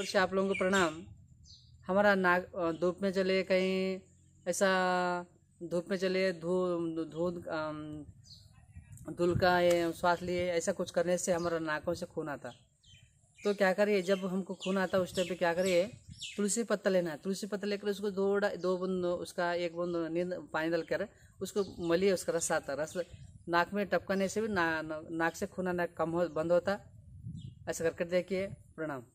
से आप लोगों को प्रणाम हमारा नाग धूप में चले कहीं ऐसा धूप में चले धू धूल धूल का ये श्वास लिए ऐसा कुछ करने से हमारा नाकों से खून आता तो क्या करिए जब हमको खून आता उस टाइम पे क्या करिए तुलसी पत्ता लेना है तुलसी पत्ता लेकर उसको दो दो बूंद उसका एक बूंद नींद पानी डालकर उसको मलिए उसका रस आता रस नाक में टपकाने से भी ना, ना नाक से खून आना कम हो बंद होता ऐसा करके देखिए प्रणाम